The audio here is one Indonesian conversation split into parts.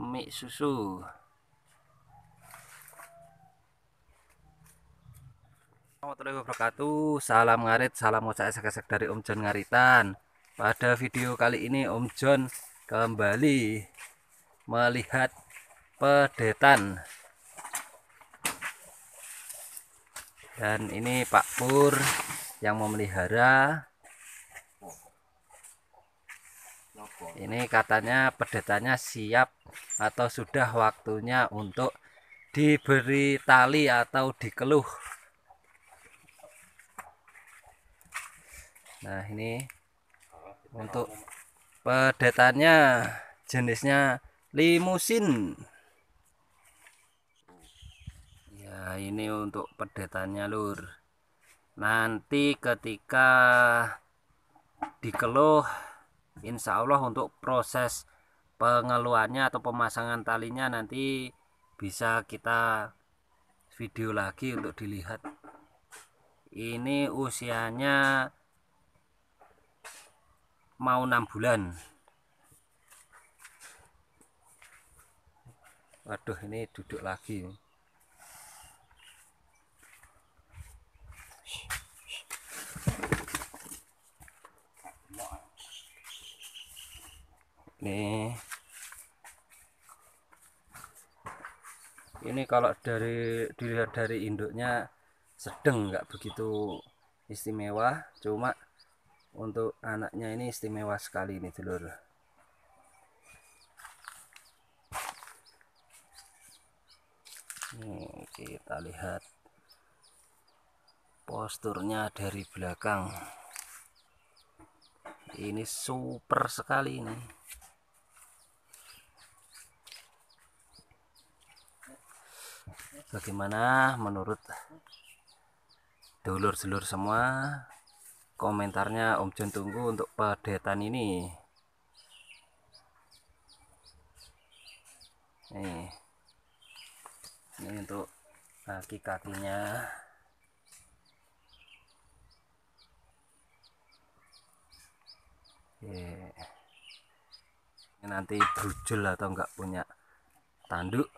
mie susu Assalamualaikum wabarakatuh Salam ngarit, salam ngocak esek-esek dari Om John Ngaritan Pada video kali ini Om John kembali melihat pedetan Dan ini Pak Pur yang memelihara ini katanya pedetannya siap atau sudah waktunya untuk diberi tali atau dikeluh nah ini untuk pedetannya jenisnya limusin ya ini untuk pedetannya lur nanti ketika dikeluh insya Allah untuk proses pengeluarannya atau pemasangan talinya nanti bisa kita video lagi untuk dilihat ini usianya mau enam bulan waduh ini duduk lagi nih ini kalau dari dilihat dari induknya sedang nggak begitu istimewa cuma untuk anaknya ini istimewa sekali ini telur. nih, kita lihat posturnya dari belakang ini super sekali ini bagaimana menurut dulur-dulur semua komentarnya Om Jun tunggu untuk pedetan ini nih ini untuk kaki-kakinya ini nanti brujul atau enggak punya tanduk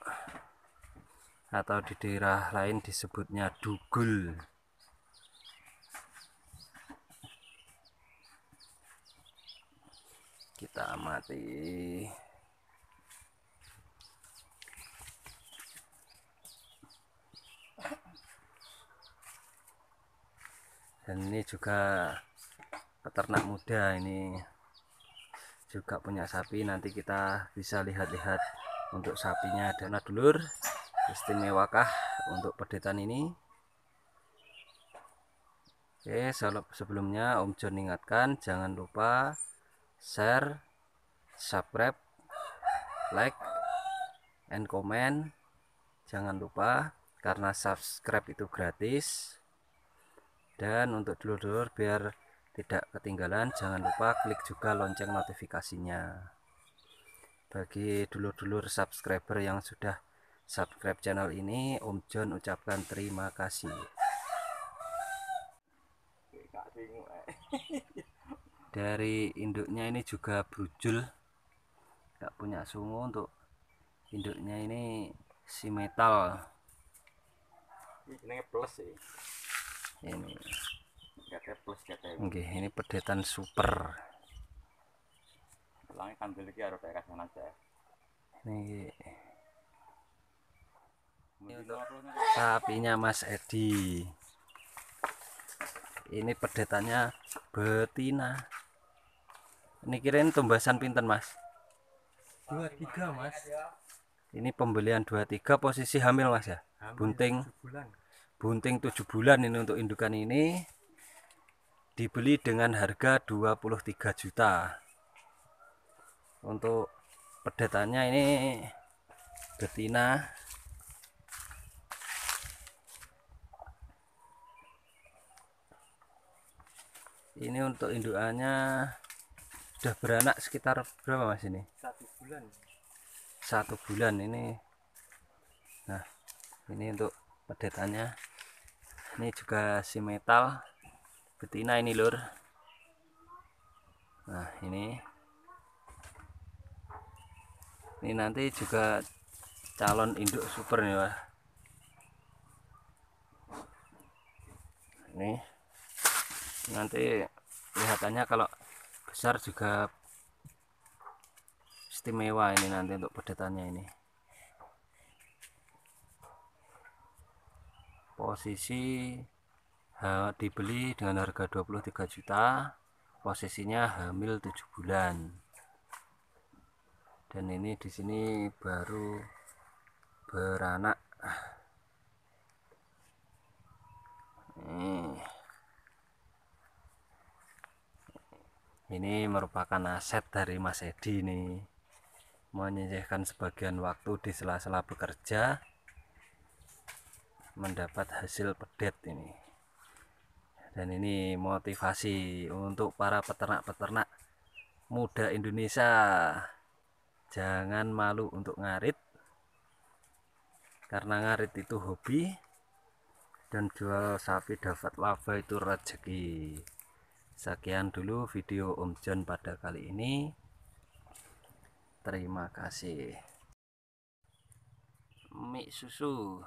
atau di daerah lain disebutnya dugul kita amati dan ini juga peternak muda ini juga punya sapi nanti kita bisa lihat-lihat untuk sapinya dana dulur istimewakah untuk pedetan ini Oke sebelumnya Om John ingatkan jangan lupa share subscribe like and comment jangan lupa karena subscribe itu gratis dan untuk dulur-dulur biar tidak ketinggalan jangan lupa klik juga lonceng notifikasinya bagi dulur-dulur subscriber yang sudah subscribe channel ini Om John ucapkan terima kasih dari induknya ini juga brujul nggak punya sungu untuk induknya ini si metal ini plus sih ini plus Oke, ini pedetan super kan beli harus kayak kasih aja ini sapinya Mas Edi ini pedetannya betina ini kirain tumbasan pinten Mas 23 Mas ini pembelian 23 posisi hamil Mas ya hamil bunting 7 bulan. bunting 7 bulan ini untuk indukan ini dibeli dengan harga 23 juta untuk pedetannya ini betina ini untuk indukannya udah beranak sekitar berapa mas ini satu bulan satu bulan ini nah ini untuk pedetannya ini juga si metal betina ini lur nah ini ini nanti juga calon induk super nih wah ini nanti kelihatannya kalau besar juga istimewa ini nanti untuk pedetannya ini posisi dibeli dengan harga 23 juta posisinya hamil 7 bulan dan ini di sini baru beranak ini merupakan aset dari Mas Edi ini menyisihkan sebagian waktu di sela-sela bekerja mendapat hasil pedet ini dan ini motivasi untuk para peternak-peternak muda Indonesia jangan malu untuk ngarit karena ngarit itu hobi dan jual sapi dapat laba itu rezeki Sekian dulu video Om John pada kali ini. Terima kasih. Mik susu.